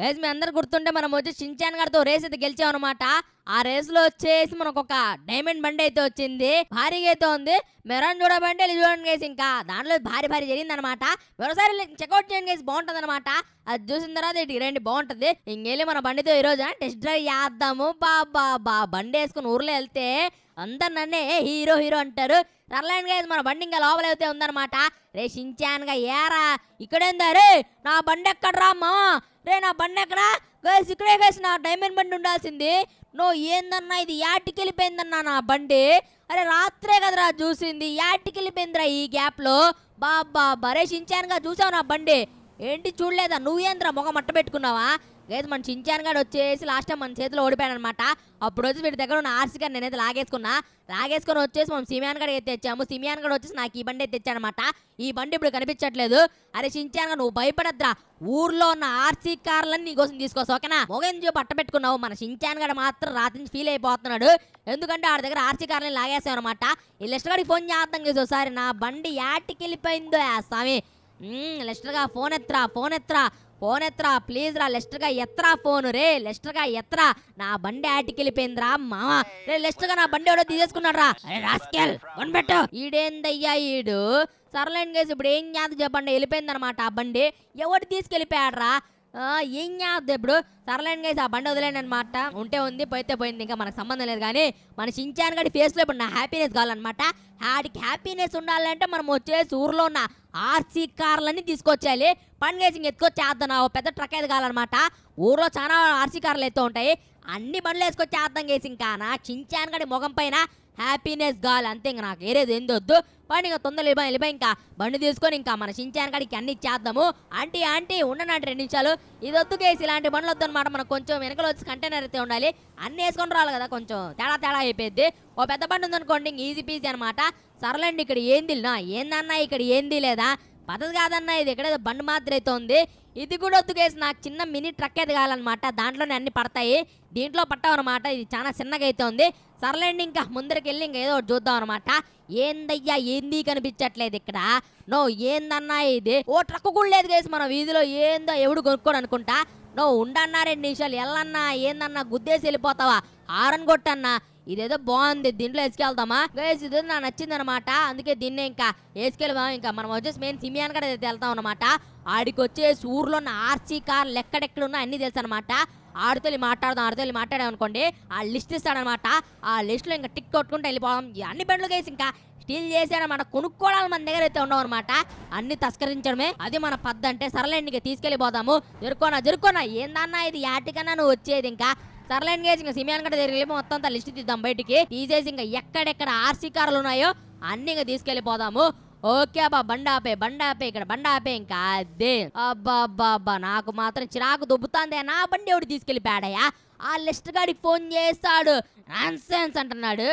guys మీ అందరు గుర్తుంటే మనం వచ్చి షించాన్ గారితో రేస్ అయితే గెలిచాం అనమాట ఆ రేస్ లో వచ్చేసి మనకు ఒక డైమండ్ బండి అయితే వచ్చింది భారీగా అయితే ఉంది మెరాన్ చూడబండి ఇది చూడండి గేసి ఇంకా దాంట్లో భారీ భారీ జరిగింది అనమాట మరోసారి చెక్అౌట్ చేయండి గేసి బాగుంటుంది అనమాట అది చూసిన తర్వాత ఇటు రండి బాగుంటుంది ఇంకెళ్ళి మన బండితో ఈ రోజు టెస్ట్ డ్రైవ్ చేద్దాము బాబా బా బండి వేసుకుని ఊర్లో వెళ్తే అందరు నన్నే హీరో హీరో అంటారు సర్లైన్ గా మన బండి ఇంకా లోపలైతే ఉందన్నమాట రే గా ఏరా ఇక్కడేందా రే నా బండి ఎక్కడరా అమ్మా రే నా బండి ఎక్కడా గైస్ ఇక్కడే గైస్ నా డైమండ్ బండి ఉండాల్సింది నువ్వు ఏందన్నా ఇది యాటికి వెళ్ళిపోయిందన్నా నా బండి అరే రాత్రే కదరా చూసింది యాటికి వెళ్ళిపోయిందిరా ఈ లో బాబా బరే గా చూసావు నా బండి ఏంటి చూడలేదా నువ్వేంద్రా మొగ మట్ట పెట్టుకున్నావా లేదు మన చించాన్ గారు వచ్చేసి లాస్ట్ టైం మన చేతిలో ఓడిపోయాను అనమాట అప్పుడు వచ్చి వీడి దగ్గర ఉన్న ఆర్సీ గారు నేనైతే లాగేసుకున్నా లాగేసుకొని వచ్చేసి మనం సిమియాన్ గారు అయితే తెచ్చాము సిమియాన్ గడ వచ్చేసి నాకు ఈ బండి అయితే తెచ్చానమాట ఈ బండి ఇప్పుడు కనిపించట్లేదు అరే గారు నువ్వు భయపడద్రా ఊర్లో ఉన్న ఆర్సీ కార్లన్నీ నీకోసం తీసుకోవచ్చు ఓకేనా మొగెంజో పట్ట పెట్టుకున్నావు మన చించాన్ గడ మాత్రం రాత్రి నుంచి ఫీల్ అయిపోతున్నాడు ఎందుకంటే ఆడి దగ్గర ఆర్సీ కార్లని లాగేసాం అనమాట ఈ లెస్టర్ గారికి ఫోన్ చేద్దాం చేసి ఒకసారి నా బండి యాటికి వెళ్ళిపోయిందో స్వామి లెస్టర్గా ఫోన్ ఎత్తరా ఫోన్ ఎత్తరా ఫోన్ ఎత్తరా ప్లీజ్ రా లెస్టర్ గా ఎత్తరా ఫోన్ రే లెస్టర్ గా ఎత్తరా నా బండి వెళ్ళిపోయిందిరా మామ రే గా నా బండి ఎవడో తీసేసుకున్నాడు ఈడేందయ్యా ఈడు సర్లేండి గేస్ ఇప్పుడు ఏం జ్ఞాత చెప్పండి వెళ్ళిపోయింది అనమాట ఆ బండి ఎవడు తీసుకెళ్ళిపోయాడరా ఏం చేద్దాం ఇప్పుడు సరలేండి గైస్ ఆ బండి వదిలేండి అనమాట ఉంటే ఉంది పోతే పోయింది ఇంకా మనకు సంబంధం లేదు కానీ మన చించాన్ గడి ఫేస్లో ఇప్పుడు నా హ్యాపీనెస్ కావాలన్నమాట ఆడికి హ్యాపీనెస్ ఉండాలంటే మనం వచ్చేసి ఊర్లో ఉన్న ఆర్సీ కార్లన్నీ తీసుకొచ్చేయాలి ఎత్తుకొచ్చి ఎత్తుకొచ్చేద్దాం పెద్ద ట్రక్ ఎదగాలన్నమాట ఊర్లో చాలా ఆర్సీ కార్లు ఎత్తు ఉంటాయి అన్ని బండ్లు వేసుకొచ్చి అర్థం చేసి ఇంకా నా చించాను కానీ ముఖం పైన హ్యాపీనెస్ గాలి అంతే ఇంకా నాకు ఏరేది ఏంది వద్దు వాడిని ఇంకా తొందర వెళ్ళిపోయి వెళ్ళిపోయి ఇంకా బండి తీసుకొని ఇంకా మన చించాను కాడికి అన్ని చేద్దాము ఆంటీ ఆంటీ ఉండనంటే రెండు నిమిషాలు ఇది వద్దు కేసు ఇలాంటి బండ్లు అనమాట మనకు కొంచెం వెనకలు వచ్చి కంటైనర్ అయితే ఉండాలి అన్ని వేసుకొని రావాలి కదా కొంచెం తేడా తేడా అయిపోయింది ఓ పెద్ద బండి ఉందనుకోండి ఈజీ పీజీ అనమాట సరలండి ఇక్కడ ఏంది నా ఏందన్నా ఇక్కడ ఏంది లేదా పద్ధతి కాదన్నా ఇది ఎక్కడేదో బండి మాత్రం అయితే ఉంది ఇది కూడా ఒత్తుకేసి నాకు చిన్న మినీ ట్రక్ ఎదగాలన్నమాట దాంట్లోనే అన్ని పడతాయి దీంట్లో పట్టామన్నమాట ఇది చాలా చిన్నగా అయితే ఉంది సర్లేండి ఇంకా ముందరికి వెళ్ళి ఇంకా ఏదో చూద్దాం అనమాట ఏందయ్యా ఏంది కనిపించట్లేదు ఇక్కడ నో ఏందన్నా ఇది ఓ ట్రక్ కూడా లేదు కేసి మనం వీధిలో ఏందో ఎవడు కొనుక్కోడు అనుకుంటా నో ఉండన్నా రెండు నిమిషాలు వెళ్ళన్నా ఏందన్నా గుద్దేసి వెళ్ళిపోతావా ఆరన్ కొట్టన్నా ఇదేదో బాగుంది దీంట్లో వేసుకెళ్తామా గైస్ ఇది నాకు నచ్చింది అనమాట అందుకే దీన్నే ఇంకా వేసుకెళ్ళాం ఇంకా మనం వచ్చేసి మెయిన్ సిమియాన్ కూడా వెళ్తాం అనమాట ఆడికి వచ్చేసి ఊర్లో ఉన్న ఆర్సీ కార్ ఎక్కడెక్కడ ఉన్నా అన్ని తెలుసు అనమాట ఆడితో మాట్లాడదాం ఆడితో మాట్లాడాం అనుకోండి ఆ లిస్ట్ ఇస్తాడనమాట ఆ లిస్ట్లో ఇంకా టిక్ కొట్టుకుంటూ వెళ్ళిపోవడం అన్ని బండ్లు గైస్ ఇంకా స్టీల్ చేశాడనమాట కొనుక్కోవడాలు మన దగ్గర అయితే ఉండవు అనమాట అన్ని తస్కరించడమే అది మన పద్దంటే సరళండి తీసుకెళ్ళిపోదాము జరుకోనా జరుకోనా ఏందన్నా ఇది యాటికన్నా నువ్వు వచ్చేది ఇంకా సర్లైన్ గేజ్ ఇంకా సిమియాన్ గట్ట దగ్గర మొత్తం అంతా లిస్ట్ తీద్దాం బయటికి తీసేసి ఇంకా ఎక్కడెక్కడ ఆర్సీ కార్లు ఉన్నాయో అన్ని ఇంకా తీసుకెళ్ళిపోదాము ఓకే అబ్బా బండాపే బండాపే ఇక్కడ బండాపే ఇంకా అదే అబ్బా అబ్బా అబ్బా నాకు మాత్రం చిరాకు దుబ్బుతాందే నా బండి ఎవడు తీసుకెళ్ళిపోయాడయా ఆ లిస్ట్ గాడికి ఫోన్ చేస్తాడు నాన్సెన్స్ అంటున్నాడు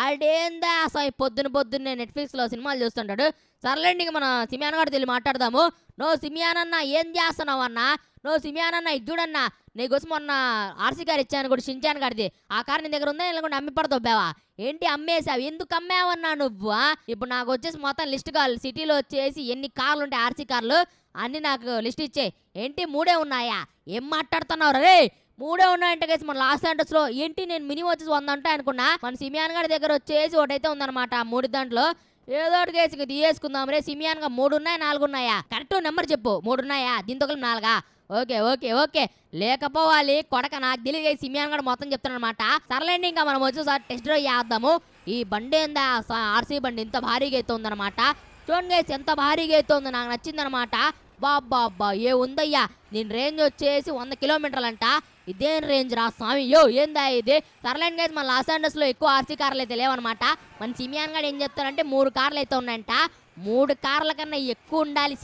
ఆడేందా అసలు పొద్దున పొద్దున్నే నెట్ఫ్లిక్స్ లో సినిమాలు చూస్తుంటాడు సర్లేండి ఇంకా మనం సిమియాన్ గారితో తెలియ మాట్లాడదాము నో సిమియాన్ అన్న ఏం చేస్తున్నావు అన్నా నో సిమియానన్న ఇద్దుడన్న నీకోసం మొన్న ఆర్సీ కార్ ఇచ్చాను కూడా షించాన్ గారిది ఆ కార్ నీ దగ్గర ఉందా నేను కూడా అమ్మి బావా ఏంటి అమ్మేసావు ఎందుకు అమ్మేవన్నా నువ్వు ఇప్పుడు నాకు వచ్చేసి మొత్తం లిస్ట్ కావాలి సిటీలో వచ్చేసి ఎన్ని కార్లు ఉంటాయి ఆర్సీ కార్లు అన్ని నాకు లిస్ట్ ఇచ్చే ఏంటి మూడే ఉన్నాయా ఏం మాట్లాడుతున్నావు రే మూడే ఉన్నాయంటే కేసు మన లాస్ సెంటర్స్ లో ఏంటి నేను మినిమం వచ్చేసి వంద అంటే అనుకున్నా మన సిమియాన్ గారి దగ్గర వచ్చేసి ఒకటైతే ఉందన్నమాట మూడు దాంట్లో ఏదో ఒకటి కేసు తీయేసుకుందాం రే సిమియాన్ గా మూడు ఉన్నాయా నాలుగు ఉన్నాయా కరెక్ట్ నెంబర్ చెప్పు మూడు ఉన్నాయా దీంతో నాలుగా ఓకే ఓకే ఓకే లేకపోవాలి కొడక నాకు తెలియదు సిమియాన్ కూడా మొత్తం చెప్తానమాట సర్లేండి ఇంకా మనం వచ్చేసారి టెస్ట్ డ్రైవ్ చేద్దాము ఈ బండి ఏందా ఆర్సీ బండి ఇంత భారీగా అవుతుందన్నమాట చూడండి గైస్ ఎంత భారీగా ఉంది నాకు నచ్చిందనమాట బాబ్బాబ్బా ఏ ఉందయ్యా నేను రేంజ్ వచ్చేసి వంద కిలోమీటర్లు అంట ఇదేం రేంజ్ రా స్వామి యో ఏందా ఇది సర్లైన్ గైజ్ మన లాస్ లో ఎక్కువ ఆర్సీ కార్లు అయితే లేవనమాట మన సిమియాన్ గడ్ ఏం చెప్తారంటే మూడు కార్లు అయితే ఉన్నాయంట మూడు కార్ల కన్నా ఎక్కువ ఉండాలి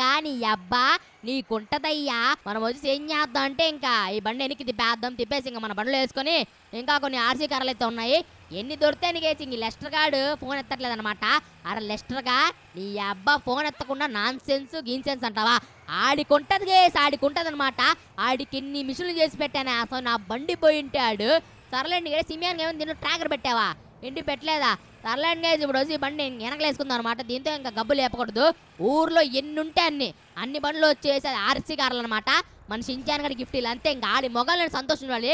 గా నీ అబ్బా నీకుంటదయ్యా మనం వచ్చి ఏం చేద్దాం అంటే ఇంకా ఈ బండి ఎనికి తిప్పేద్దాం తిప్పేసి ఇంకా మన బండ్లు వేసుకొని ఇంకా కొన్ని ఆర్సీ కార్లు అయితే ఉన్నాయి ఎన్ని దొరికితే నీకేసి ఇంక లెస్టర్ గాడు ఫోన్ ఎత్తట్లేదు అనమాట అరే లెస్టర్గా నీ అబ్బా ఫోన్ ఎత్తకుండా నాన్ సెన్స్ గీన్ సెన్స్ అంటావా ఆడికుంటది గేసి ఆడికుంటది అనమాట ఆడికి ఎన్ని మిషన్లు చేసి పెట్టాను అసలు నా బండి పోయింటాడు ఉంటాడు సర్లేండి సిమియాన్ ఏమైనా దీనిలో ట్రాకర్ పెట్టావా ఎండి పెట్టలేదా సర్లేండి గైజ్ ఇప్పుడు వచ్చి బండి వెనకలేసుకుందాం అనమాట దీంతో ఇంకా గబ్బు లేపకూడదు ఊర్లో ఎన్ని ఉంటే అన్ని అన్ని బండ్లు వచ్చేసి ఆర్సీ కార్లు అనమాట మన షించాన్ గారి గిఫ్ట్ ఇలా అంతే ఇంకా ఆడి మొగాళ్ళని సంతోషించాలి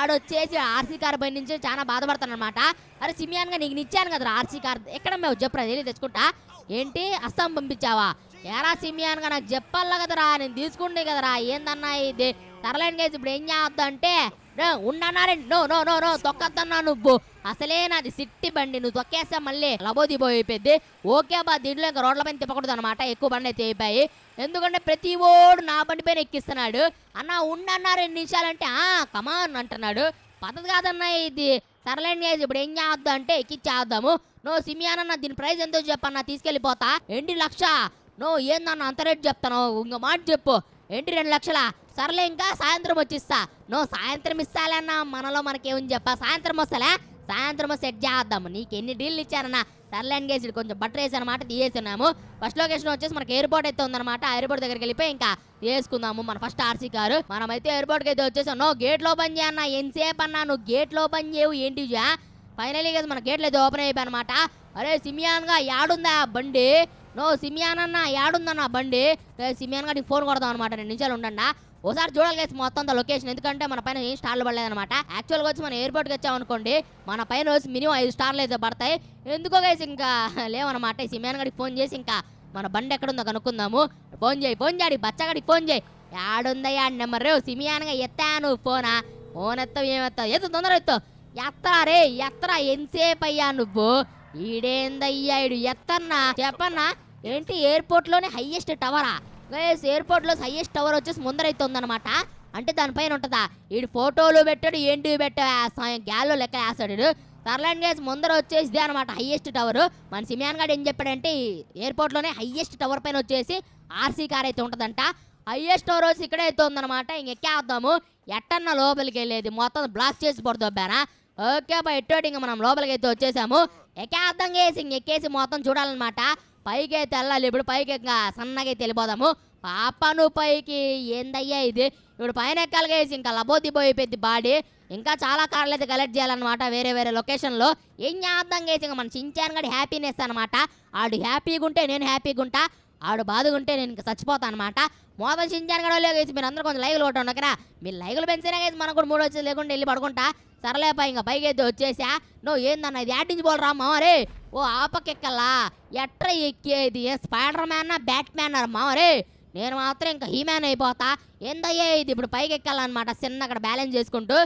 ఆడొచ్చేసి ఆర్సీ కార్ పై నుంచి చాలా బాధపడతాను అనమాట అరే సిమియాన్గా నీకు నిచ్చాను కదా ఆర్సీ కార్ ఎక్కడ మేము చెప్పరా తెలియదు తెచ్చుకుంటా ఏంటి అస్సాం పంపించావా ఎరా సిమియాన్గా నాకు చెప్పాలా కదరా నేను తీసుకుంటే కదరా ఏందన్నా ఇది సరలేండి గైజ్ ఇప్పుడు ఏం చేద్దాం అంటే ఉండనారండి నో నో నో నో తొక్కతన్నా నువ్వు అసలే నాది సిట్టి బండి నువ్వు తొక్కేస్తా మళ్ళీ లబోది అయిపోయింది ఓకే బా దీంట్లో ఇంకా రోడ్ల పైన తిప్పకూడదు అనమాట ఎక్కువ బండి అయితే అయిపోయి ఎందుకంటే ప్రతి ఓడు నా బండి పైన ఎక్కిస్తున్నాడు అన్న ఉండన్నా రెండు నిమిషాలంటే ఆ కమాన్ అంటున్నాడు పద్ధతి కాదన్నా ఇది సరలేండి ఇప్పుడు ఏం చేద్దాం అంటే ఎక్కిచ్చేద్దాము నో సిమియానన్న దీని ప్రైస్ ఎంతో చెప్పన్న తీసుకెళ్ళిపోతా ఎండి లక్ష నో ఏందన్న అంత రేటు చెప్తాను ఇంకో మాట చెప్పు ఏంటి రెండు లక్షలా సర్లే ఇంకా సాయంత్రం వచ్చిస్తా నువ్వు సాయంత్రం ఇస్తాలన్నా మనలో మనకేముంది చెప్పా సాయంత్రం వస్తాలే సాయంత్రం సెట్ చేద్దాము నీకు ఎన్ని డీల్ ఇచ్చారన్నా సర్లే ఎంగేజ్డ్ కొంచెం బట్టర్ వేసి అనమాట తీసేసినాము ఫస్ట్ లొకేషన్ వచ్చేసి మనకి ఎయిర్పోర్ట్ అయితే ఉందన్నమాట ఎయిర్పోర్ట్ దగ్గరికి వెళ్ళిపోయి ఇంకా వేసుకుందాము మన ఫస్ట్ ఆర్సీ కారు మనమైతే ఎయిర్పోర్ట్కి అయితే వచ్చేసాం నువ్వు లో పని చేయన్నా ఎంతసేపు అన్నా నువ్వు లో పని చేయవు ఏంటి ఫైనలీగా మన గేట్లు అయితే ఓపెన్ అయిపోయి అనమాట అరే సిమియాన్గా యాడుందా బండి నువ్వు సిమియాన్ అన్న యాడుందన్నా బండి సిమియాన్ నీకు ఫోన్ కొడదాం అనమాట రెండు నిమిషాలు ఉండండా ఒకసారి చూడాలి మొత్తం అంత లొకేషన్ ఎందుకంటే మన పైన ఏం స్టార్లు పడలేదనమాట యాక్చువల్ వచ్చి మనం ఎయిర్పోర్ట్ వచ్చాం అనుకోండి మన పైన వచ్చి మినిమం ఐదు స్టార్లు అయితే పడతాయి ఎందుకో గైస్ ఇంకా లేవనమాట ఈ సిమేన్ గడికి ఫోన్ చేసి ఇంకా మన బండి ఎక్కడుందో కనుక్కుందాము ఫోన్ చేయి ఫోన్ చేయడి బచ్చగడికి ఫోన్ చేయి యాడుందయ్యా నెంబర్ రేవు సిమియానగా ఎత్తాను ఫోనా ఫోన్ ఎత్తావు ఏమెత్తావు ఎత్తు తొందర ఎత్తావు ఎత్తరా రే ఎత్తరా ఎంతసేపు అయ్యా నువ్వు ఈడేందయ్యా ఇడు ఎత్తన్నా చెప్పన్నా ఏంటి ఎయిర్పోర్ట్ లోనే హైయెస్ట్ టవరా గైస్ లో హైయెస్ట్ టవర్ వచ్చేసి ముందరైతే ఉందన్నమాట అంటే దానిపైన ఉంటుందా వీడు ఫోటోలు పెట్టాడు ఏంటివి పెట్టా గ్యాల్లో లెక్క వేస్తాడు సర్లాండ్ గైస్ ముందర వచ్చేసి అనమాట హైయెస్ట్ టవర్ మన సిమియాన్ గారు ఏం చెప్పాడంటే లోనే హైయెస్ట్ టవర్ పైన వచ్చేసి ఆర్సీ కార్ అయితే ఉంటుందంట హైయెస్ట్ టవర్ వచ్చి ఇక్కడే అయితే ఉందన్నమాట ఇంకెక్కేద్దాము ఎట్టన్న లోపలికి వెళ్ళేది మొత్తం బ్లాక్ చేసి పడుతుంబారా ఓకే బా ఎట్టోటి ఇంకా మనం లోపలికి అయితే వచ్చేసాము ఎక్కేద్దాం చేసి ఇంకెక్కేసి మొత్తం చూడాలన్నమాట అయితే వెళ్ళాలి ఇప్పుడు పైకి ఇంకా సన్నగా వెళ్ళిపోదాము పాప నువ్వు పైకి ఏందయ్యా ఇది ఇప్పుడు పైన వేసి ఇంకా పోయిపోయింది బాడీ ఇంకా చాలా కార్లు అయితే కలెక్ట్ చేయాలన్నమాట వేరే వేరే లొకేషన్లో ఏం అర్థం చేసి ఇంకా మన చించాన్ గడి హ్యాపీనెస్ అనమాట ఆడు హ్యాపీగా ఉంటే నేను హ్యాపీగా ఉంటా ఆడు బాధగా ఉంటే నేను ఇంకా చచ్చిపోతాను అనమాట మోదం చించాను కూడా లేకేసి మీరు అందరూ కొంచెం లైగలు కొట్టండి ఒకరా మీరు లైగలు పెంచినా కేసి మనకు కూడా మూడు వచ్చేది లేకుండా వెళ్ళి పడుకుంటా సరలేప ఇంకా పైకి అయితే వచ్చేసా నువ్వు ఏందన్న ఇది పోలరా మావరే ఓ ఆపకెక్కలా ఎట్ర ఎక్కేది ఏ స్పైడర్ మ్యాన్ బ్యాట్ మ్యాన్ మావరే నేను మాత్రం ఇంకా మ్యాన్ అయిపోతా ఏందయ్యే ఇది ఇప్పుడు పైకి ఎక్కాలన్నమాట చిన్న అక్కడ బ్యాలెన్స్ చేసుకుంటూ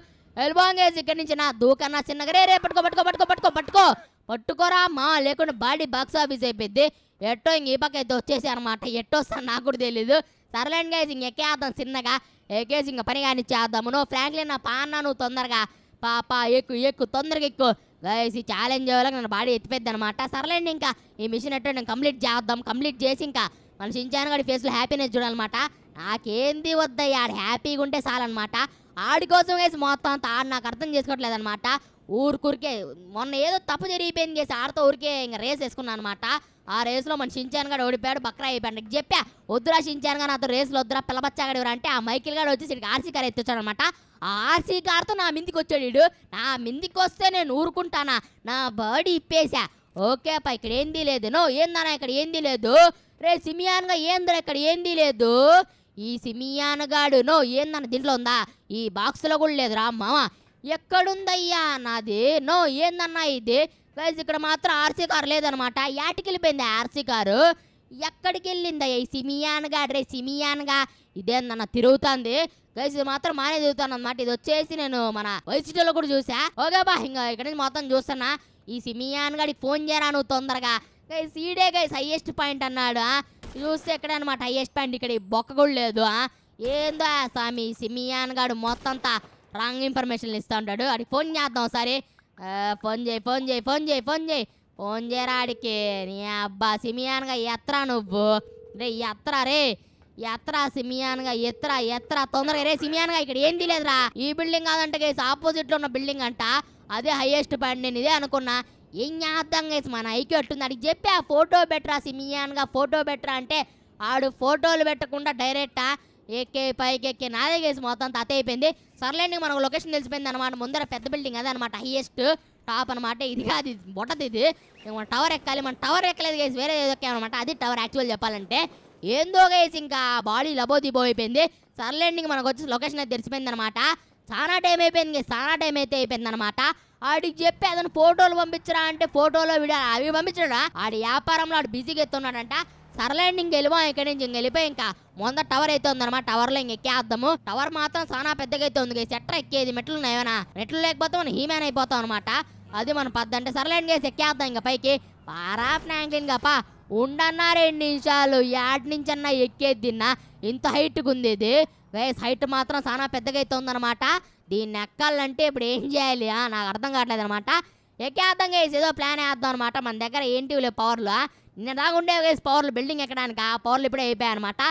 ఎల్బోంగేసి ఇక్కడి నుంచి నా దూకన్నా చిన్నగా రే రే పట్టుకో పట్టుకో పట్టుకో పట్టుకో పట్టుకో పట్టుకోరా మా లేకుండా బాడీ బాక్స్ ఆఫీస్ అయిపోయింది ఎట్టో ఇంక ఈ పక్క అయితే అనమాట ఎట్టో సార్ నాకు కూడా తెలియదు సర్లేండి గైజ్ ఇంక ఎక్కేద్దాం చిన్నగా ఎక్కేసి ఇంక పని కానీ చేద్దాము నువ్వు ఫ్రాంక్లీ నా పాన్నా నువ్వు తొందరగా పాప ఎక్కు ఎక్కు తొందరగా ఎక్కు గైస్ ఈ ఛాలెంజ్ వాళ్ళకి నన్ను బాడీ ఎత్తిపోద్ది అనమాట సర్లేండి ఇంకా ఈ మిషన్ ఎట్టో నేను కంప్లీట్ చేద్దాం కంప్లీట్ చేసి ఇంకా మన సించాను గడి ఫేస్లో హ్యాపీనెస్ చూడాలన్నమాట నాకేంది వద్దయ్యా ఆడ హ్యాపీగా ఉంటే చాలన్నమాట ఆడి కోసం వేసి మొత్తం అంతా ఆడు నాకు అర్థం అనమాట ఊరికూరికే మొన్న ఏదో తప్పు జరిగిపోయింది చేసి ఆడతో ఊరికే ఇంకా రేస్ వేసుకున్నాను అనమాట ఆ రేసులో మన షించాన్ గడు ఓడిపోయాడు బక్రా అయిపోయాడు నీకు చెప్పా వద్దురా షించాన్ గారు నాతో రేస్లో వద్దురా పిల్లబచ్చాగడు ఎవరు అంటే ఆ మైకిల్ గారు వచ్చి ఇక్కడికి ఆర్సీ కార్ ఎత్తిచ్చాడు అనమాట ఆ ఆర్సీ కార్తో నా మిందికి వచ్చాడు నా మిందికి వస్తే నేను ఊరుకుంటానా నా బాడీ ఇప్పేసా ఓకే పా ఇక్కడ ఏంది లేదు నో ఏందన్నా ఇక్కడ ఏంది లేదు రే సిమియాన్గా ఏందిరా ఇక్కడ ఏంది లేదు ఈ సిమియాన్ గాడు నో ఏందన్న దీంట్లో ఉందా ఈ బాక్స్లో కూడా లేదురా మామ ఎక్కడుందయ్యా నాది నో ఏందన్నా ఇది గైజ్ ఇక్కడ మాత్రం ఆర్సీ కారు లేదనమాట యాటికి వెళ్ళిపోయింది ఆర్సీ కారు ఎక్కడికి వెళ్ళిందయ్యా ఈ సిమియాన్గా అడ్రే సిమియాన్గా ఇదేందన్న తిరుగుతుంది గైస్ ఇది మాత్రం మానే తిరుగుతాను అనమాట ఇది వచ్చేసి నేను మన వైసీటీలో కూడా చూసా ఓకే బా ఇంకా ఇక్కడ నుంచి మొత్తం చూస్తున్నా ఈ సిమియాన్ గాడికి ఫోన్ చేయరా నువ్వు తొందరగా గైస్ ఈడే గైస్ హైయెస్ట్ పాయింట్ అన్నాడు చూస్తే ఎక్కడ అనమాట హైయెస్ట్ పాయింట్ ఇక్కడ బొక్క కూడా లేదు ఏందో స్వామి సిమియాన్ గాడు మొత్తంతా రాంగ్ ఇన్ఫర్మేషన్ ఇస్తూ ఉంటాడు ఆడికి ఫోన్ చేద్దాం ఒకసారి ఫోన్ చేయి ఫోన్ చేయి ఫోన్ చేయి ఫోన్ చేయి ఫోన్ చేయరాడికి నీ అబ్బా సిమియాన్గా ఎత్తరా నువ్వు రే ఎత్తరా రే ఎత్తరా సిమియాన్గా ఎత్తరా ఎత్తరా తొందరగా రే సిమియాన్గా ఇక్కడ ఏం తెలియదురా ఈ బిల్డింగ్ కాదంటే ఆపోజిట్ ఆపోజిట్లో ఉన్న బిల్డింగ్ అంట అదే హైయెస్ట్ పాయింట్ నేను ఇదే అనుకున్నా ఏం చేద్దాం గేసి మన ఐక్యూ అట్టుంది అడిగి చెప్పి ఆ ఫోటో సిమియాన్ సిమియాన్గా ఫోటో బెటరా అంటే ఆడు ఫోటోలు పెట్టకుండా డైరెక్టా ఎక్కే పైకెక్కి నాదేగేసి మొత్తం తత అయిపోయింది సర్లేండి మనకు లొకేషన్ తెలిసిపోయింది అనమాట ముందర పెద్ద బిల్డింగ్ అనమాట హైయెస్ట్ టాప్ అనమాట ఇది కాదు ఇది బొట్టది ఇది మన టవర్ ఎక్కాలి మన టవర్ ఎక్కలేదు గేసి వేరే ఏదో అనమాట అది టవర్ యాక్చువల్ చెప్పాలంటే ఏందో గేసి ఇంకా బాడీ లబోదిబో అయిపోయింది సర్లేండి మనకు వచ్చి లొకేషన్ అయితే తెలిసిపోయింది అనమాట చాలా టైం అయిపోయింది చాలా టైం అయితే అయిపోయింది అనమాట ఆడికి చెప్పి అతను ఫోటోలు పంపించరా అంటే ఫోటోలో వీడియో అవి పంపించడా ఆడి వ్యాపారంలో ఆడు బిజీగా ఎత్తున్నాడంట సరలేండి ఇంక వెళ్ళిపో ఇక్కడ నుంచి ఇంక వెళ్ళిపోయి ఇంకా ముందర టవర్ అయితే ఉందన్నమాట టవర్లో ఇంక ఎక్కేద్దాము టవర్ మాత్రం చాలా పెద్దగా అయితే ఉంది సెట్టర్ ఎక్కేది మెట్లు ఏమైనా మెట్లు లేకపోతే మనం హీమాన్ అయిపోతాం అనమాట అది మనం పద్దంటే సరలేండి గేసి ఎక్కేద్దాం ఇంకా పైకి పారా ఫ్రాంక్లిన్ గప్ప ఉండన్నా రెండు నిమిషాలు యాడ్ నుంచి అన్నా ఎక్కేదిన్నా ఇంత హైట్గా ఉంది ఇది వేస్ హైట్ మాత్రం చాలా పెద్దగా అయితే ఉందన్నమాట దీన్ని ఎక్కాలంటే ఇప్పుడు ఏం చేయాలి నాకు అర్థం కావట్లేదు అనమాట ఎక్కేద్దాం వేసి ఏదో ప్లాన్ వేద్దాం అనమాట మన దగ్గర ఏంటి పవర్లు దాకా ఉండేవి గైస్ పవర్లు బిల్డింగ్ ఎక్కడానికి ఆ పవర్లు ఇప్పుడే అయిపోయాయి అనమాట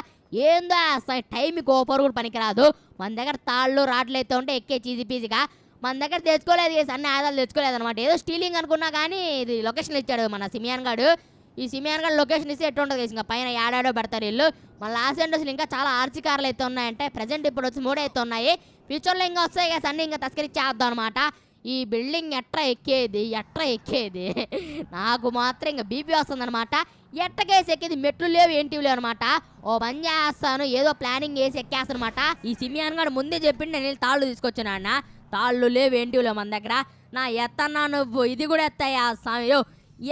ఏందో అసలు టైంకి ఓ పవర్ కూడా పనికిరాదు మన దగ్గర తాళ్ళు రాట్లు అయితే ఉంటే ఎక్కే చీజీ పీజీగా మన దగ్గర తెచ్చుకోలేదు కేసు అన్ని ఆదాలు తెచ్చుకోలేదు అనమాట ఏదో స్టీలింగ్ అనుకున్నా కానీ ఇది లొకేషన్ ఇచ్చాడు మన సిమియాన్ గాడు ఈ సిమియాన్ గారు లొకేషన్ ఇస్తే ఎటు ఉంటుంది ఇంకా పైన ఏడాడో పెడతారు వీళ్ళు మన లాస్ అసలు ఇంకా చాలా ఆర్సీ కార్లు అయితే ఉన్నాయంటే ప్రజెంట్ ఇప్పుడు వచ్చి మూడు అయితే ఉన్నాయి ఫ్యూచర్లో ఇంకా వస్తాయి కదా అన్నీ ఇంకా తస్కరించేద్దాం అనమాట ఈ బిల్డింగ్ ఎట్ర ఎక్కేది ఎట్ర ఎక్కేది నాకు మాత్రం ఇంకా బీపీ వస్తుందనమాట ఎట్టకేసి ఎక్కేది మెట్లు లేవు ఏంటివి లేవు అనమాట ఓ పని చేస్తాను ఏదో ప్లానింగ్ వేసి అనమాట ఈ సిమియాన్ గారు ముందే చెప్పిండు నేను వెళ్ళి తాళ్ళు తీసుకొచ్చాను అన్న తాళ్ళు లేవు ఏంటివి లేవు మన దగ్గర నా ఎత్తన్నా నువ్వు ఇది కూడా ఎత్తయ్యా స్వామియో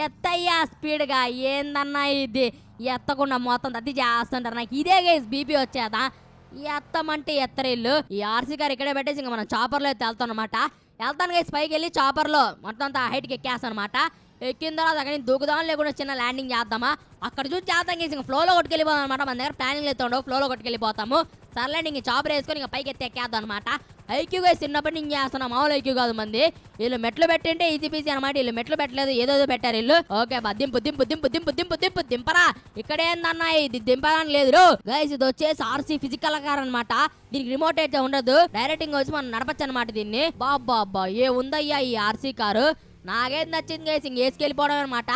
ఎత్తయ్యా స్పీడ్గా ఏందన్నా ఇది ఎత్తకుండా మొత్తం దద్ది చేస్తుంటారు నాకు ఇదే గేస్ బీపీ వచ్చేదా ఎత్తమంటే ఎత్తరేళ్ళు ఈ ఆర్సీ గారు ఇక్కడే పెట్టేసి ఇంకా మనం చాపర్లో అయితే వెళ్తాం అనమాట వెళ్తాను గైస్ పైకి వెళ్ళి చాపర్లో మొత్తం అంతా హైట్కి ఎక్కేస్తాను అనమాట ఎక్కిన తర్వాత అక్కడ దూకుదాం లేకుండా చిన్న ల్యాండింగ్ చేద్దామా అక్కడ చూసి చేద్దాం గేసి ఇంకా ఫ్లోలో కొట్టుకెళ్ళిపోదాం అనమాట మన దగ్గర ప్లానింగ్ లేదు ఫ్లోలో కొట్టుకెళ్ళిపోతాము సర్లేండి ఇంక చాపర్ వేసుకొని ఇంకా పైకి ఎత్తి ఎక్కేద్దాం అనమాట ఐక్యూ గైస్ చిన్నప్పటి నుంచి చేస్తున్నా మామూలు ఐక్యూ కాదు మంది వీళ్ళు మెట్లు పెట్టింటే ఈసీపీసీ అనమాట వీళ్ళు మెట్లు పెట్టలేదు ఏదో పెట్టారు వీళ్ళు ఓకే దింపు దింపు దింపు దింపు దింపు దింపు దింపరా ఇక్కడ ఏందన్నా ఇది దింపడానికి లేదు గైస్ ఇది వచ్చేసి ఆర్సీ ఫిజికల్ కార్ అనమాట దీనికి రిమోట్ అయితే ఉండదు డైరెక్టింగ్ వచ్చి మనం నడపచ్చు అనమాట దీన్ని బాబా అబ్బా ఏ ఉందయ్యా ఈ ఆర్సీ కారు నాకేం నచ్చింది గైస్ ఇంక వేసుకెళ్ళిపోవడం అనమాట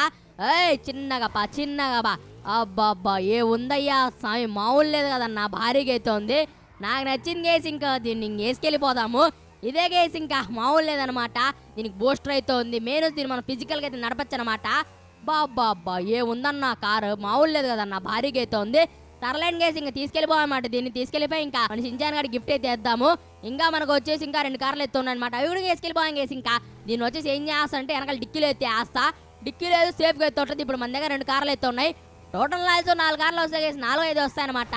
ఏ చిన్నగా బా చిన్నగా బా అబ్బా అబ్బా ఏ ఉందయ్యా స్వామి మామూలు లేదు కదన్నా భారీగా అయితే ఉంది నాకు నచ్చింది గేస్ ఇంకా దీన్ని వేసుకెళ్ళిపోదాము ఇదే గేస్ ఇంకా మామూలు లేదనమాట దీనికి బూస్టర్ అయితే ఉంది మెయిన్ దీన్ని మనం ఫిజికల్గా అయితే నడపచ్చు అనమాట బాబ్బా ఏ ఉందన్న కారు మామూలు లేదు కదన్న భారీగా అయితే ఉంది సర్లైన్ గేస్ ఇంకా తీసుకెళ్ళిపోవాలన్నమాట దీన్ని తీసుకెళ్ళిపోయి ఇంకా మన షింజాన్ గారి గిఫ్ట్ అయితే ఇద్దాము ఇంకా మనకు వచ్చేసి ఇంకా రెండు కార్లు అయితే అనమాట అవి కూడా వేసుకెళ్ళిపోయాం గేసి ఇంకా దీన్ని వచ్చేసి ఏం చేస్తా అంటే వెనకాల డిక్కీలు అయితే వేస్తా డిక్కీ లేదు సేఫ్గా అయితే ఉంటుంది ఇప్పుడు మన దగ్గర రెండు కార్లు అయితే ఉన్నాయి టోటల్ నాలుగు నాలుగు కార్లు వస్తాయి నాలుగు ఐదు వస్తాయన్నమాట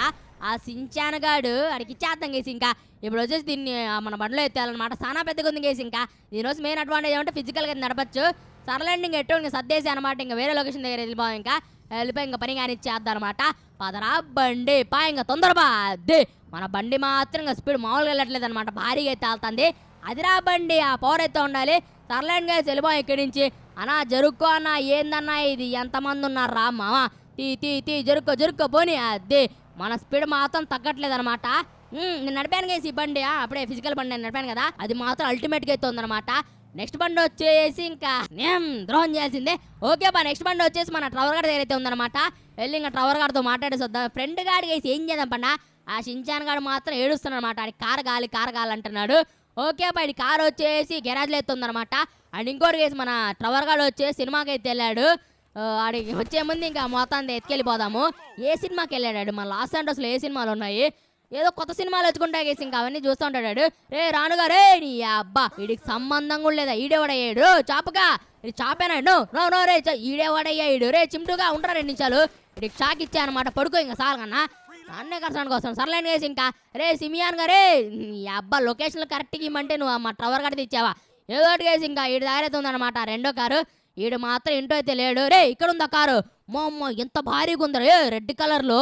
ఆ సించానగాడు అడిగి చేద్దాం కేసి ఇంకా ఇప్పుడు వచ్చేసి దీన్ని మన బండిలో ఎత్తేయాలన్నమాట చాలా పెద్దగా ఉంది కేసి ఇంకా దీనివల్ల మెయిన్ అడ్వాంటేజ్ ఏమంటే ఫిజికల్గా నడపచ్చు సరలండి ఇంకా ఎట్టు ఇంకా సర్దేసి అనమాట ఇంకా వేరే లొకేషన్ దగ్గర వెళ్ళిపోయాం ఇంకా వెళ్ళిపోయి ఇంకా పని కానీ చేద్దాం అనమాట పదరా బండి పా ఇంకా తొందరగా అదే మన బండి మాత్రం ఇంకా స్పీడ్ మామూలుగా వెళ్ళట్లేదు అనమాట భారీగా అయితే వెళ్తుంది అదిరా బండి ఆ పవర్ అయితే ఉండాలి సర్లేండి గారు వెళ్ళిపోయాం ఇక్కడి నుంచి అన్నా జరుక్కో అన్నా ఏందన్నా ఇది ఎంతమంది ఉన్నారా మామ తీ తీ తీ జరుక్కో జరుక్కో పోనీ అదే మన స్పీడ్ మాత్రం తగ్గట్లేదు అనమాట నేను నడిపాను కేసి బండి అప్పుడే ఫిజికల్ బండి నేను నడిపాను కదా అది మాత్రం అల్టిమేట్గా అవుతుంది అనమాట నెక్స్ట్ బండి వచ్చేసి ఇంకా నేను ద్రోహం చేయాల్సిందే ఓకే బా నెక్స్ట్ బండి వచ్చేసి మన ట్రవర్ గార్డ్ దగ్గర అయితే ఉందనమాట వెళ్ళి ఇంకా ట్రవర్ గారితో మాట్లాడేసి వద్దాం ఫ్రెండ్ గార్డ్ వేసి ఏం చేద్దాం పండ ఆ షించాన్ గాడు మాత్రం ఏడుస్తున్నాడు అనమాట కార్ కారు గాలి కార్ గాలి అంటున్నాడు ఓకే ఇది కార్ వచ్చేసి అయితే ఎత్తుందనమాట అండ్ ఇంకోటి వేసి మన ట్రవర్ గాడు వచ్చేసి సినిమాకి అయితే వెళ్ళాడు ఆడికి వచ్చే ముందు ఇంకా మొత్తాన్ని ఎత్తుకెళ్ళిపోదాము ఏ సినిమాకి మా మన అండ్ అసలు ఏ సినిమాలు ఉన్నాయి ఏదో కొత్త సినిమాలు వచ్చుకుంటా గేసి ఇంకా అవన్నీ చూస్తూ ఉంటాడు రే రానుగారే నీ అబ్బా వీడికి సంబంధం కూడా లేదా ఈడేవాడయ్యాడు చాపగా ఇది చాపేనాడు నో నో రే ఈడేవాడయ్యాడు రే చిమ్టుగా ఉంటారు రెండు నిమిషాలు వీడికి షాక్ ఇచ్చా అనమాట పడుకో ఇంకా సార్ కన్నా నాన్నే కరసడానికి కోసం సర్లేని గేసి ఇంకా రే సిమియాన్ గారే ఈ అబ్బా లొకేషన్లు కరెక్ట్గా ఇమ్మంటే నువ్వు మా టవర్ కట్టి ఇచ్చావా ఏదో ఒకటి గేసి ఇంకా ఈడు దారైతుంది అనమాట రెండో కారు ఈడు మాత్రం ఇంటో అయితే లేడు రే ఇక్కడ ఆ కారు అమ్మ ఎంత భారీగా ఉందరు ఏ రెడ్ కలర్లో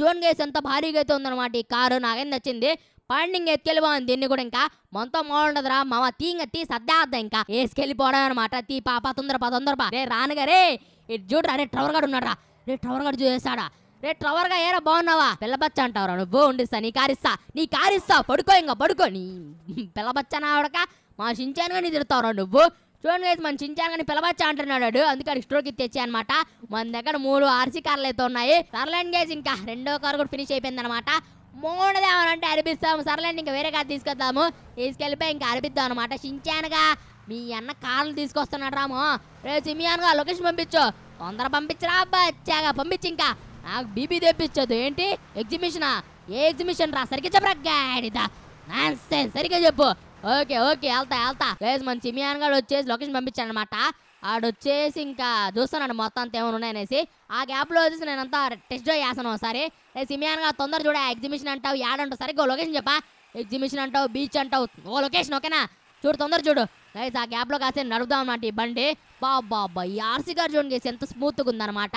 జోన్ గేస్ ఎంత భారీగా అయితే ఉందన్నమాట ఈ కారు నాకేం నచ్చింది పండింగ్ ఎత్తుకెళ్ళి బాగుంది దీన్ని కూడా ఇంకా మనతో బాగుండదురా తీ తీంగ తీ సర్దేద్దా ఇంకా వేసుకెళ్ళిపోవడం అనమాట తీ పాప తొందర పా తొందర పా రే రానుగారే చూడరా రే ట్రవర్ గడు ఉన్నాడు రా రే ట్రవర్ గడు చూసాడా రే ట్రవర్ గా ఏరా బాగున్నావా పిల్లబచ్చ అంటావురా నువ్వు ఉండిస్తా నీ కారిస్తా నీ కారిస్తా పడుకో ఇంకా పడుకో నీ పిల్లబచ్చ ఆవిడక మా షించానుగా నీ తిడతావురా నువ్వు చూడండి గైస్ మన కానీ పిలవచ్చా అంటున్నాడు అందుకని స్ట్రోక్ ఇచ్చేచ్చా అనమాట మన దగ్గర మూడు ఆర్సీ కార్లు అయితే ఉన్నాయి సర్లేండి గైస్ ఇంకా రెండో కారు కూడా ఫినిష్ అయిపోయింది అనమాట మూడు ఏమనంటే అనిపిస్తాము సర్లేండి ఇంకా వేరే కార్ తీసుకెళ్తాము తీసుకెళ్ళిపోయి ఇంకా అనిపిద్దాం అనమాట చించానుగా మీ అన్న కార్లు తీసుకొస్తున్నాడు రాము రే సిమియాన్గా లొకేషన్ పంపించు తొందర పంపించరా బచ్చాగా పంపించి ఇంకా నాకు బీపీ తెప్పించదు ఏంటి ఎగ్జిబిషనా ఏ ఎగ్జిబిషన్ రా సరిగ్గా చెప్పరా గాడిదా సరిగ్గా చెప్పు ఓకే ఓకే వెళ్తా వెళ్తా లేదు మన సిమియాన్ గారు వచ్చేసి లొకేషన్ పంపించాను అనమాట ఆడొచ్చేసి ఇంకా చూస్తానండి మొత్తం అంత ఏమైనా ఉన్నాయనేసి ఆ గ్యాప్లో వచ్చేసి నేను అంతా టెస్ట్ డ్రైవ్ చేస్తాను ఒకసారి సిమియాన్ గారు తొందర చూడ ఎగ్జిబిషన్ అంటావు యాడంటావు సరిగ్గా లొకేషన్ చెప్పా ఎగ్జిబిషన్ అంటావు బీచ్ అంటావు ఓ లొకేషన్ ఓకేనా చూడు తొందర చూడు గైస్ ఆ గ్యాప్లో కాసే నడుపుదాం అన్నమాట ఈ బండి బాబా ఈ ఆర్సీ గారు చూడండి గేసి ఎంత స్మూత్గా ఉందన్నమాట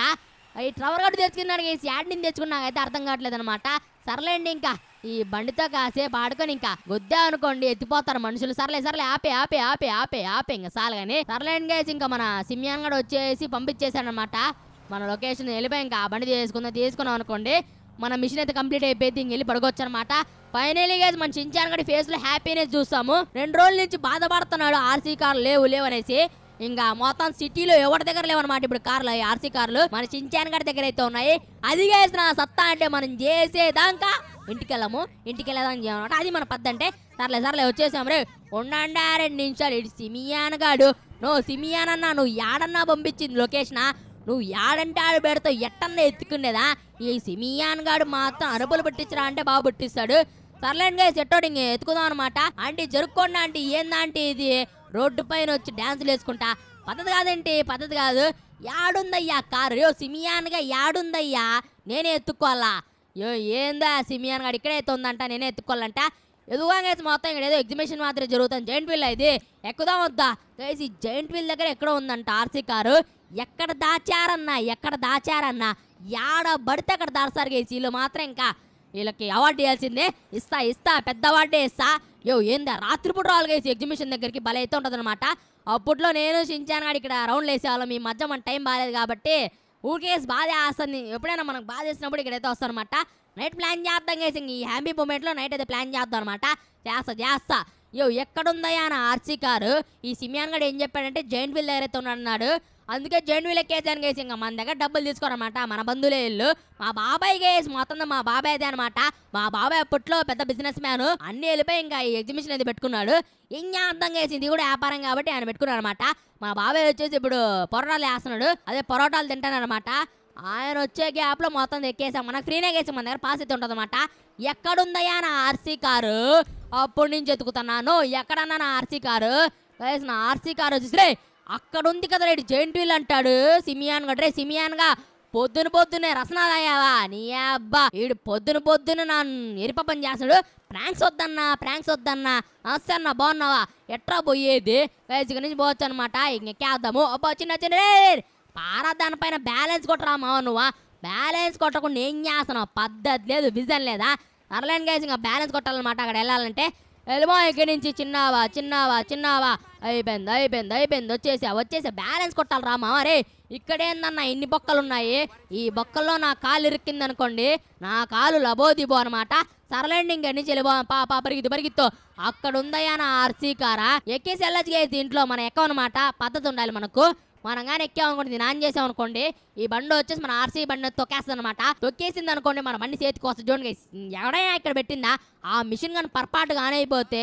ఈ ట్రవర్ గారు తెచ్చుకున్నాడు గేసి యాడ్ని నేను తెచ్చుకున్నాక అయితే అర్థం కావట్లేదు అనమాట సర్లేండి ఇంకా ఈ బండితో కాసేపు ఆడుకొని ఇంకా గొద్దే అనుకోండి ఎత్తిపోతారు మనుషులు సర్లే సర్లే ఆపే ఆపే ఆపే ఆపే ఆపే ఇంకా సాలు కానీ సర్లేండి గేసి ఇంకా మన సిమ్యాన్ కూడా వచ్చేసి పంపించేశాడనమాట మన లొకేషన్ వెళ్ళిపోయి ఇంకా ఆ బండి తీసుకుందాం తీసుకున్నాం అనుకోండి మన మిషన్ అయితే కంప్లీట్ అయిపోయింది ఇంక వెళ్ళి పడుకోవచ్చు అనమాట ఫైనలీ గైజ్ మన చించాన్ గడి ఫేస్ లో హ్యాపీనెస్ చూస్తాము రెండు రోజుల నుంచి బాధపడుతున్నాడు ఆర్సీ కార్లు లేవు లేవు అనేసి ఇంకా మొత్తం సిటీలో ఎవరి దగ్గర అనమాట ఇప్పుడు కార్లు ఆర్సీ కార్లు మన చించాన్ గడి దగ్గర అయితే ఉన్నాయి అది గేసిన సత్తా అంటే మనం చేసేదాకా ఇంటికి వెళ్ళాము ఇంటికి వెళ్ళదని చేయమన్నమాట అది మన పద్ధతి అంటే సర్లే సర్లే వచ్చేసాం రే ఉండండా రెండు నిమిషాలు ఇటు సిమియానగాడు నువ్వు సిమియానన్నా నువ్వు యాడన్నా పంపించింది లొకేషనా నువ్వు యాడంటే ఆడు పెడతావు ఎట్టన్నా ఎత్తుకునేదా ఈ సిమియాన్ గాడు మాత్రం అరుపులు పట్టించరా అంటే బాగా పట్టిస్తాడు సర్లేండి సెట్టోడు ఎట్టోడు ఇంక ఎత్తుకుందాం అనమాట ఆంటీ జరుక్కోండి అంటే ఏందంటే ఇది రోడ్డు పైన వచ్చి డ్యాన్సులు వేసుకుంటా పద్ధతి కాదంటే పద్ధతి కాదు యాడుందయ్యా కారు సిమియాన్గా యాడుందయ్యా నేనే ఎత్తుకోవాలా ఏందా సిమియాన్ గాడు ఇక్కడే ఎత్తుందంట నేనే ఎత్తుకోవాలంట ఎదుగుగా మొత్తం ఇక్కడ ఏదో ఎగ్జిబిషన్ మాత్రం జరుగుతుంది జైంట్ వీల్ ఇది ఎక్కుదాం వద్దా గైస్ ఈ జైంట్ వీల్ దగ్గర ఎక్కడ ఉందంట ఆర్సీ కారు ఎక్కడ దాచారన్నా ఎక్కడ దాచారన్నా యాడ పడితే అక్కడ దాచారు గేసి వీళ్ళు మాత్రం ఇంకా వీళ్ళకి అవార్డు ఇవ్వాల్సిందే ఇస్తా ఇస్తా పెద్ద అవార్డే ఇస్తా యో ఏందా రాత్రిపూట రావాలి గేసి ఎగ్జిబిషన్ దగ్గరికి బలైతే ఉంటుంది అనమాట అప్పట్లో నేను గాడి ఇక్కడ రౌండ్లు వేసేవాళ్ళం ఈ మధ్య మన టైం బాగాలేదు కాబట్టి ఊరికే బాధ వేస్తుంది ఎప్పుడైనా మనకు బాధ వేసినప్పుడు ఇక్కడైతే అనమాట నైట్ ప్లాన్ చేద్దాం కేసి ఈ హ్యాపీ మూమెంట్లో నైట్ అయితే ప్లాన్ చేద్దాం అనమాట చేస్తా చేస్తా యో ఎక్కడుందయ్యా అని ఆర్సీ కారు ఈ సిమియాన్ గడు ఏం చెప్పాడంటే జైంట్ వీల్ దగ్గర అయితే ఉన్నాడు అందుకే జెండువిల కేసానికి కేసు ఇంకా మన దగ్గర డబ్బులు తీసుకోరమాట మన బంధువులే ఇల్లు మా బాబాయ్ కేసు మొత్తం మా బాబాయ్దే అనమాట మా బాబాయ్ అప్పట్లో పెద్ద బిజినెస్ మ్యాన్ అన్ని వెళ్ళిపోయి ఇంకా ఈ ఎగ్జిబిషన్ అయితే పెట్టుకున్నాడు ఇంకా అర్థం వేసింది కూడా వ్యాపారం కాబట్టి ఆయన పెట్టుకున్నాడు అనమాట మా బాబాయ్ వచ్చేసి ఇప్పుడు పొరోటాలు వేస్తున్నాడు అదే పొరోటాలు తింటానమాట ఆయన వచ్చే గ్యాప్ లో మొత్తం ఎక్కేసాం మనకు ఫ్రీనే వేసాం మన దగ్గర పాస్ అయితే ఉంటుంది అనమాట ఎక్కడుందయ్యా నా ఆర్సీ కారు అప్పుడు నుంచి ఎత్తుకుతున్నాను ఎక్కడన్నా నా ఆర్సీ కారు నా ఆర్సీ కారు వచ్చేసి అక్కడుంది కదా రేటు జైంట్ వీల్ అంటాడు సిమియాన్ గడ్రే గా పొద్దున పొద్దునే రసనాలయ్యావా నీ అబ్బా వీడు పొద్దున పొద్దున నన్ను పని చేస్తాడు ప్రాంక్స్ వద్దన్నా ప్రాంక్స్ వద్దన్నా నమస్తే అన్న బాగున్నావా ఎట్రా పోయేది వయసు నుంచి పోవచ్చు అనమాట ఇంకెక్కేద్దాము అబ్బా చిన్న చిన్న పారా దానిపైన బ్యాలెన్స్ కొట్టరా మా నువ్వా బ్యాలెన్స్ కొట్టకుండా ఏం చేస్తున్నావు పద్ధతి లేదు విజన్ లేదా అర్లైన్ గైస్ ఇంకా బ్యాలెన్స్ కొట్టాలన్నమాట అక్కడ వెళ్ళాలంటే ఎల్మో ఇక్కడి నుంచి చిన్నావా చిన్నావా చిన్నావా అయిపోయింది అయిపోయింది అయిపోయింది వచ్చేసా వచ్చేసా బ్యాలెన్స్ కొట్టాలి రామా అరే ఇక్కడేందన్న ఇన్ని బొక్కలు ఉన్నాయి ఈ బొక్కల్లో నా కాలు ఇరిక్కింది అనుకోండి నా కాలు లబోదిబో అనమాట సరలేండి ఇంక నుంచి వెళ్ళిపో పాప పరిగిద్దు పరిగిద్దు అక్కడ ఉందయ్యా నా ఆర్సీ కారా ఎక్కేసి వెళ్ళచ్చు ఇంట్లో మనం ఎక్కవనమాట పద్ధతి ఉండాలి మనకు మనం కానీ ఎక్కామనుకోండి నాన్ చేసాం అనుకోండి ఈ బండి వచ్చేసి మన ఆర్సీ బండి తొక్కేస్తుంది అనమాట తొక్కేసింది అనుకోండి మన బండి చేతికి వస్తుంది చూడండి ఎవడైనా ఇక్కడ పెట్టిందా ఆ మిషన్ కానీ పొరపాటుగా కానీ అయిపోతే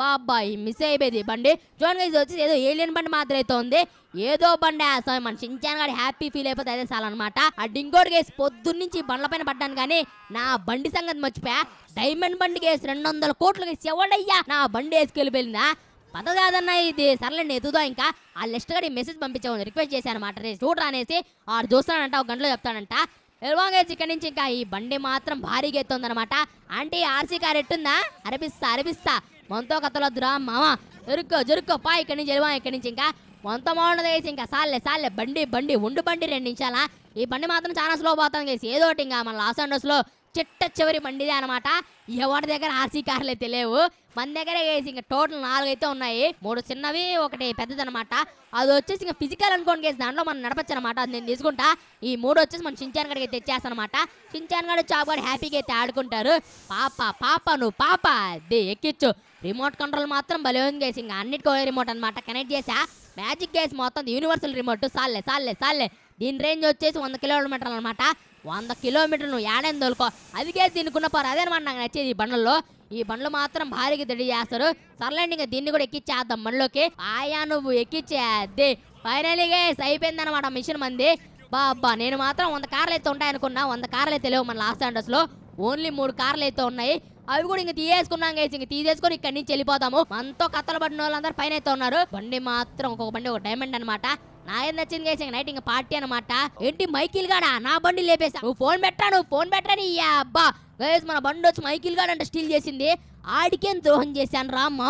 బాబాయ్ మిస్ అయిపోయింది బండి జోన్ గైస్ వచ్చి ఏదో ఏలియన్ బండి మాత్రం అయితే ఉంది ఏదో బండి వేస్తాం మన చించాన్ గారు హ్యాపీ ఫీల్ అయిపోతే అదే అనమాట ఆ గేసి గేస్ పొద్దున్నుంచి బండ్ల పైన పడ్డాను కానీ నా బండి సంగతి మర్చిపోయా డైమండ్ బండి గేసి రెండు వందల కోట్లు గేసి ఎవడయ్యా నా బండి వేసుకెళ్ళిపోయిందా పద్ధతి కాదన్న ఇది సర్లేండి ఎదుగుదా ఇంకా ఆ లిస్ట్ గడి మెసేజ్ పంపించాము రిక్వెస్ట్ చేశాను చూడరా అనేసి ఆడు చూస్తానంట ఒక గంటలో చెప్తానంట ఎలాగైతే ఇక్కడి నుంచి ఇంకా ఈ బండి మాత్రం భారీగా ఎత్తుందనమాట ఆంటీ ఆర్సీ కార్ ఎట్టుందా అరపిస్తా అరపిస్తా మొంతో కథలో దురా మామ జరుక్కో జరుక్కో పా ఇక్కడి నుంచి వెళ్ళివా ఇక్కడి నుంచి ఇంకా మొంత మౌన వేసి ఇంకా సాలే సాలే బండి బండి ఉండు బండి రెండు నిమిషాలా ఈ బండి మాత్రం చాలా స్లో పోతాం కేసి ఏదో ఇంకా మన లాస్ లో చిట్ట చివరి బండిదే అనమాట ఎవరి దగ్గర ఆర్సీ కార్లే తెలియవు మన దగ్గర వేసి ఇంకా టోటల్ నాలుగు అయితే ఉన్నాయి మూడు చిన్నవి ఒకటి అనమాట అది వచ్చేసి ఇంకా ఫిజికల్ అనుకోండి వేసి దాంట్లో మనం నడపచ్చు అనమాట అది నేను తీసుకుంటా ఈ మూడు వచ్చేసి మనం చించాన్ గడికి తెచ్చేస్తాను అనమాట చించాన్ గడు చాప్ గడు హ్యాపీగా అయితే ఆడుకుంటారు పాప పాప నువ్వు పాప అది ఎక్కిచ్చు రిమోట్ కంట్రోల్ మాత్రం భలే ఉంది వేసి ఇంకా అన్నిటికో రిమోట్ అనమాట కనెక్ట్ చేసా మ్యాజిక్ గేస్ మొత్తం యూనివర్సల్ రిమోట్ సాల్లే సాల్లే సాల్లే దీని రేంజ్ వచ్చేసి వంద కిలోమీటర్లు అనమాట వంద కిలోమీటర్లు నువ్వు ఏడైంది తోలుకో అదికే తినుకున్న పోరు అదేనమాట నాకు నచ్చేది ఈ బండ్లలో ఈ బండ్లు మాత్రం భారీగా తిడి చేస్తారు సర్లేండి ఇంకా దీన్ని కూడా ఎక్కిచ్చేద్దాం బండ్లోకి ఆయా నువ్వు ఎక్కిచ్చేద్ది ఫైనల్గా అయిపోయింది అనమాట మిషన్ మంది బాబ్బా నేను మాత్రం వంద కార్లు అయితే ఉంటాయనుకున్నా వంద కార్లు అయితే లేవు మన లాస్ లో ఓన్లీ మూడు కార్లు అయితే ఉన్నాయి అవి కూడా ఇంక తీసేసుకున్నాం గైస్ ఇంక తీసేసుకొని ఇక్కడి నుంచి వెళ్ళిపోతాము మనతో కథలు పడిన వాళ్ళందరూ పైన అయితే ఉన్నారు బండి మాత్రం ఒక్కొక్క బండి ఒక డైమండ్ అనమాట నాయన నచ్చింది చేసా నైట్ ఇంకా పార్టీ అనమాట ఏంటి మైకిల్ గాడా నా బండి లేపేసా నువ్వు ఫోన్ పెట్టా నువ్వు ఫోన్ పెట్టని అబ్బా గైస్ మన బండి వచ్చి మైకిల్ గాడ్ అంటే స్టీల్ చేసింది ఆడికేం ద్రోహం చేశాను రామ్మ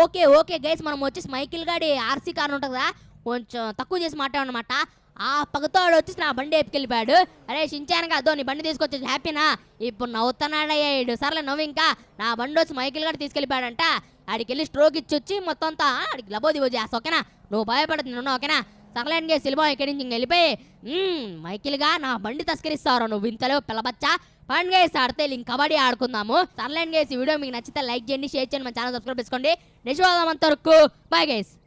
ఓకే ఓకే గైస్ మనం వచ్చేసి మైకిల్ గాడి ఆర్సీ కార్ ఉంటుంది కదా కొంచెం తక్కువ చేసి మాట్లాడమాట ఆ పగతోడు వచ్చేసి నా బండి ఎప్పుకెళ్ళిపోయాడు అరే షించానికి అదో నీ బండి తీసుకొచ్చేసి హ్యాపీనా ఇప్పుడు నవ్వుతున్నాడయ్యాడు సర్లే నవ్వు ఇంకా నా బండి వచ్చి మైకిల్ గారు తీసుకెళ్ళిపోయాడంట ఆడికి వెళ్ళి స్ట్రోక్ ఇచ్చి వచ్చి మొత్తం అంతా ఆడికి లబోది బోజి ఓకేనా నువ్వు భయపడుతున్నావు ఓకేనా తగలేని చేసి వెళ్ళిపో ఇక్కడి నుంచి వెళ్ళిపోయి మైకిల్గా నా బండి తస్కరిస్తారు నువ్వు ఇంతలో పిలబచ్చా పండుగ వేసి ఆడితే ఇంక కబడ్డీ ఆడుకుందాము సర్లేండి గేసి వీడియో మీకు నచ్చితే లైక్ చేయండి షేర్ చేయండి మన ఛానల్ సబ్స్క్రైబ్ చేసుకోండి నిజవాదం అంతవరకు బాయ్ గేసి